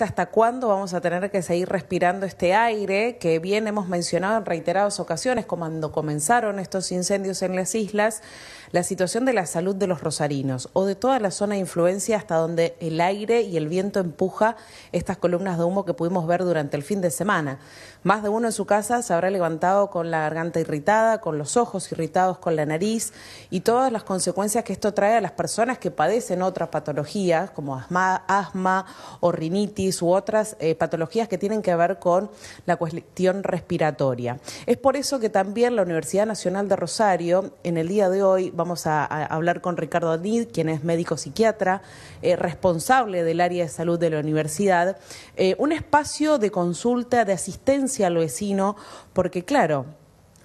hasta cuándo vamos a tener que seguir respirando este aire que bien hemos mencionado en reiteradas ocasiones como cuando comenzaron estos incendios en las islas, la situación de la salud de los rosarinos o de toda la zona de influencia hasta donde el aire y el viento empuja estas columnas de humo que pudimos ver durante el fin de semana. Más de uno en su casa se habrá levantado con la garganta irritada, con los ojos irritados, con la nariz y todas las consecuencias que esto trae a las personas que padecen otras patologías como asma, asma o rinitis u otras eh, patologías que tienen que ver con la cuestión respiratoria. Es por eso que también la Universidad Nacional de Rosario, en el día de hoy, vamos a, hablar con Ricardo Nid, quien es médico psiquiatra, eh, responsable del área de salud de la universidad, eh, un espacio de consulta, de asistencia al vecino, porque claro,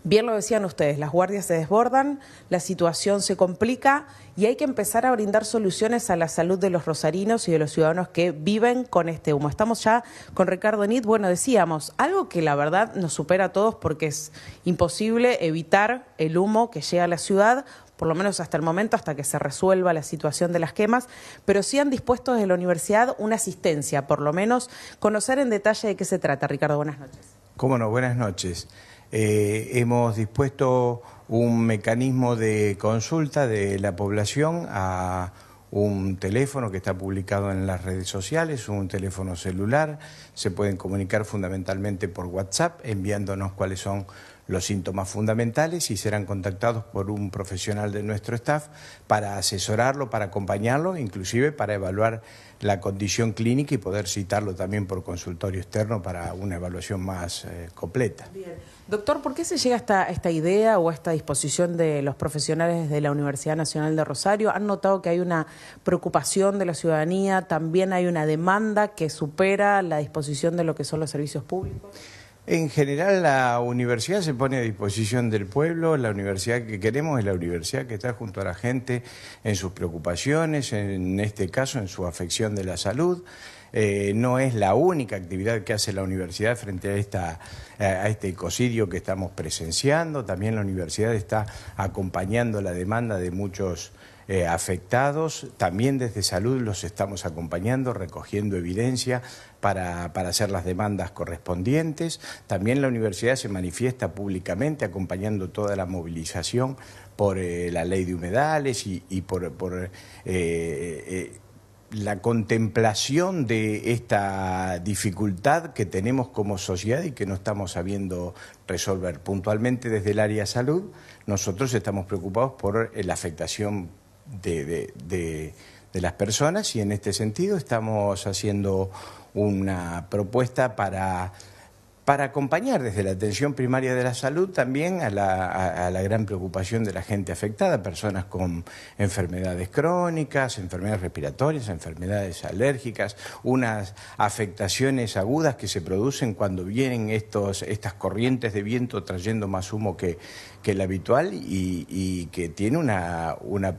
Bien lo decían ustedes, las guardias se desbordan, la situación se complica y hay que empezar a brindar soluciones a la salud de los rosarinos y de los ciudadanos que viven con este humo. Estamos ya con Ricardo Nid, bueno, decíamos, algo que la verdad nos supera a todos porque es imposible evitar el humo que llega a la ciudad por lo menos hasta el momento, hasta que se resuelva la situación de las quemas, pero sí han dispuesto desde la universidad una asistencia, por lo menos conocer en detalle de qué se trata. Ricardo, buenas noches. Cómo no, buenas noches. Eh, hemos dispuesto un mecanismo de consulta de la población a un teléfono que está publicado en las redes sociales, un teléfono celular, se pueden comunicar fundamentalmente por WhatsApp enviándonos cuáles son los síntomas fundamentales y serán contactados por un profesional de nuestro staff para asesorarlo, para acompañarlo, inclusive para evaluar la condición clínica y poder citarlo también por consultorio externo para una evaluación más eh, completa. Doctor, ¿por qué se llega a esta idea o a esta disposición de los profesionales de la Universidad Nacional de Rosario? ¿Han notado que hay una preocupación de la ciudadanía? ¿También hay una demanda que supera la disposición de lo que son los servicios públicos? En general la universidad se pone a disposición del pueblo, la universidad que queremos es la universidad que está junto a la gente en sus preocupaciones, en este caso en su afección de la salud. Eh, no es la única actividad que hace la universidad frente a, a este ecocidio que estamos presenciando, también la universidad está acompañando la demanda de muchos eh, afectados. También desde salud los estamos acompañando, recogiendo evidencia para, hacer las demandas correspondientes. También la universidad se manifiesta públicamente acompañando toda la movilización por eh, la ley de humedales y, por... por eh, la contemplación de esta dificultad que tenemos como sociedad y que no estamos sabiendo resolver puntualmente desde el área salud, nosotros estamos preocupados por la afectación de, las personas y en este sentido estamos haciendo una propuesta para para acompañar desde la atención primaria de la salud también a la, la, gran preocupación de la gente afectada, personas con enfermedades crónicas, enfermedades respiratorias, enfermedades alérgicas, unas afectaciones agudas que se producen cuando vienen estos, estas corrientes de viento trayendo más humo que, que el habitual y, que tiene una, una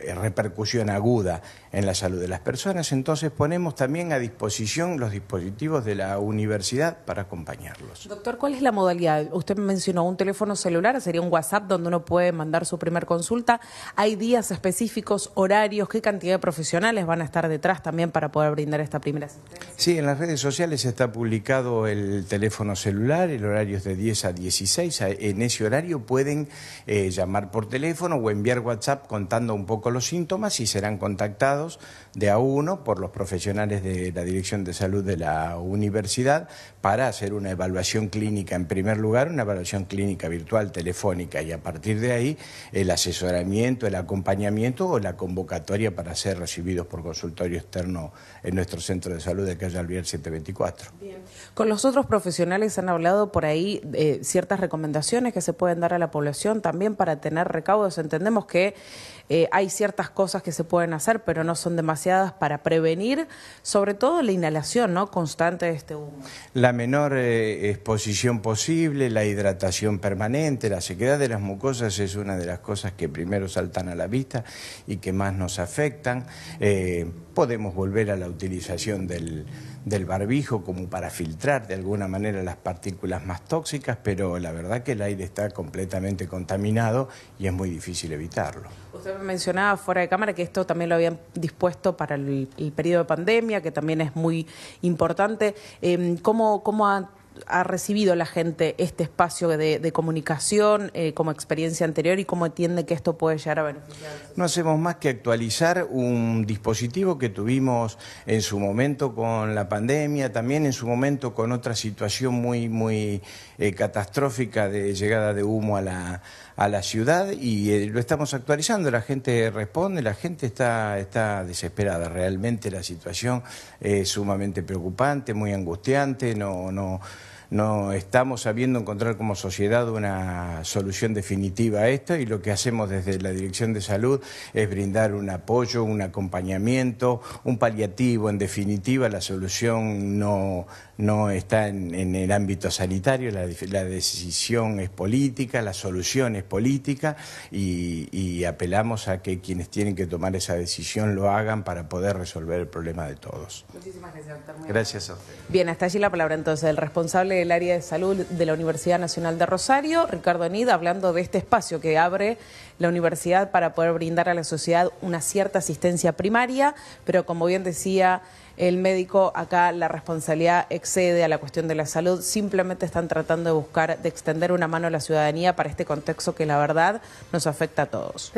eh, repercusión aguda en la salud de las personas, entonces ponemos también a disposición los dispositivos de la universidad para acompañarlos. Doctor, ¿cuál es la modalidad? Usted mencionó un teléfono celular, sería un WhatsApp donde uno puede mandar su primer consulta. ¿Hay días específicos, horarios? ¿Qué cantidad de profesionales van a estar detrás también para poder brindar esta primera asistencia? Sí, en las redes sociales está publicado el teléfono celular, el horario es de 10 a 16. En ese horario pueden eh, llamar por teléfono o enviar WhatsApp contando un poco los síntomas y serán contactados de a uno por los profesionales de la Dirección de Salud de la Universidad para hacer una evaluación clínica en primer lugar, una evaluación clínica virtual telefónica y a partir de ahí el asesoramiento, el acompañamiento o la convocatoria para ser recibidos por consultorio externo en nuestro centro de salud de calle Alvier 724. Bien. Con los otros profesionales han hablado por ahí de eh, ciertas recomendaciones que se pueden dar a la población también para tener recaudos. Entendemos que eh, hay ciertas cosas que se pueden hacer, pero no son demasiadas para prevenir, sobre todo la inhalación ¿no? constante de este humo. La menor eh, exposición posible, la hidratación permanente, la sequedad de las mucosas es una de las cosas que primero saltan a la vista y que más nos afectan. Eh, podemos volver a la utilización del del barbijo como para filtrar de alguna manera las partículas más tóxicas, pero la verdad que el aire está completamente contaminado y es muy difícil evitarlo. Usted mencionaba fuera de cámara que esto también lo habían dispuesto para el, periodo de pandemia, que también es muy importante. Em, ¿cómo, ¿Cómo ha recibido la gente este espacio de, comunicación eh, como experiencia anterior y cómo entiende que esto puede llegar a beneficiar? No hacemos más que actualizar un dispositivo que tuvimos en su momento con la pandemia, también en su momento con otra situación muy, muy eh, catastrófica de llegada de humo a la a la ciudad y eh, lo estamos actualizando, la gente responde, la gente está, está desesperada, realmente la situación es sumamente preocupante, muy angustiante, no, no no estamos sabiendo encontrar como sociedad una solución definitiva a esto y lo que hacemos desde la Dirección de Salud es brindar un apoyo, un acompañamiento, un paliativo. En definitiva, la solución no, no está en, el ámbito sanitario, la, decisión es política, la solución es política y, apelamos a que quienes tienen que tomar esa decisión lo hagan para poder resolver el problema de todos. Muchísimas gracias, doctor. gracias a usted. Bien, hasta allí la palabra entonces del responsable el área de salud de la Universidad Nacional de Rosario, Ricardo Nida, hablando de este espacio que abre la universidad para poder brindar a la sociedad una cierta asistencia primaria, pero como bien decía el médico, acá la responsabilidad excede a la cuestión de la salud, simplemente están tratando de buscar, de extender una mano a la ciudadanía para este contexto que la verdad nos afecta a todos.